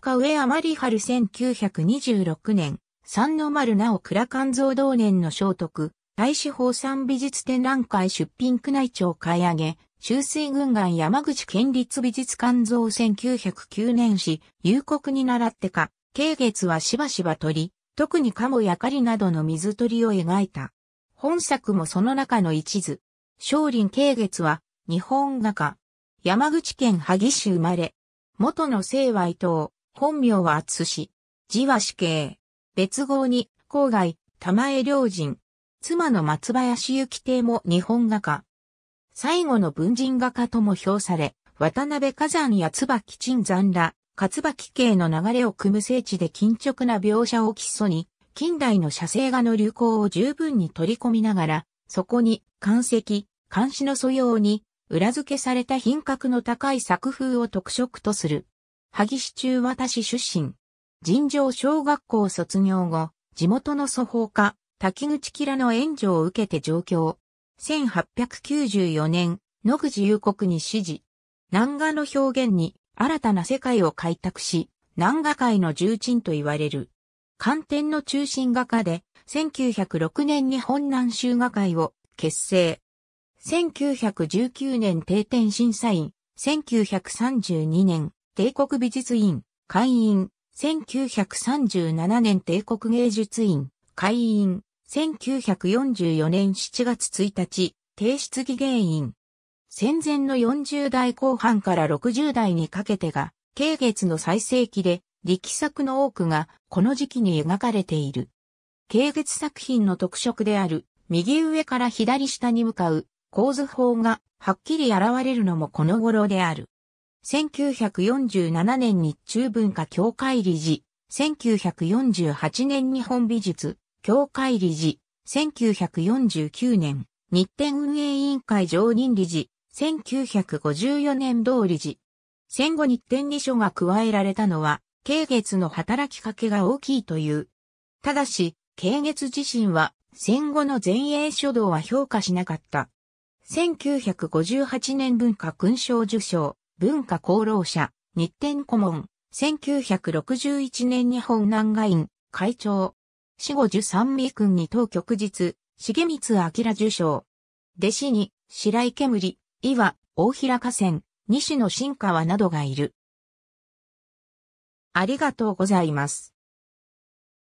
深上余り春1926年、三の丸なお倉肝臓同年の聖徳、大使法産美術展覧会出品区内庁買い上げ、中水軍団山口県立美術館造1909年史、夕刻に習ってか、慶月はしばしば鳥、特に鴨やかりなどの水鳥を描いた。本作もその中の一図。少林慶月は、日本画家。山口県萩市生まれ。元の清和伊藤、本名は厚氏。字は死刑。別号に、郊外、玉江良人。妻の松林幸邸も日本画家。最後の文人画家とも評され、渡辺火山や椿鎮山ら、勝椿系の流れを組む聖地で緊直な描写を基礎に、近代の写生画の流行を十分に取り込みながら、そこに、漢石、漢詩の素養に、裏付けされた品格の高い作風を特色とする。萩市中渡市出身。尋常小学校卒業後、地元の祖法家、滝口キラの援助を受けて上京。1894年、野口夕国に指示。南画の表現に新たな世界を開拓し、南画界の重鎮と言われる。観点の中心画家で、1906年に本南州画界を結成。1919年定点審査員、1932年帝国美術院、会員、1937年帝国芸術院、会員、1944年7月1日、帝出議芸員。戦前の40代後半から60代にかけてが、慶月の最盛期で、力作の多くが、この時期に描かれている。慶月作品の特色である、右上から左下に向かう、構図法が、はっきり現れるのもこの頃である。1947年日中文化協会理事、1948年日本美術協会理事、1949年日展運営委員会常任理事、1954年同理事。戦後日展理書が加えられたのは、慶月の働きかけが大きいという。ただし、慶月自身は戦後の前衛書道は評価しなかった。1958年文化勲章受賞、文化功労者、日展顧問、1961年日本南外院、会長。死後十三味君に当局日、重光明受賞。弟子に、白井煙、岩、大平河川、西野新川などがいる。ありがとうございます。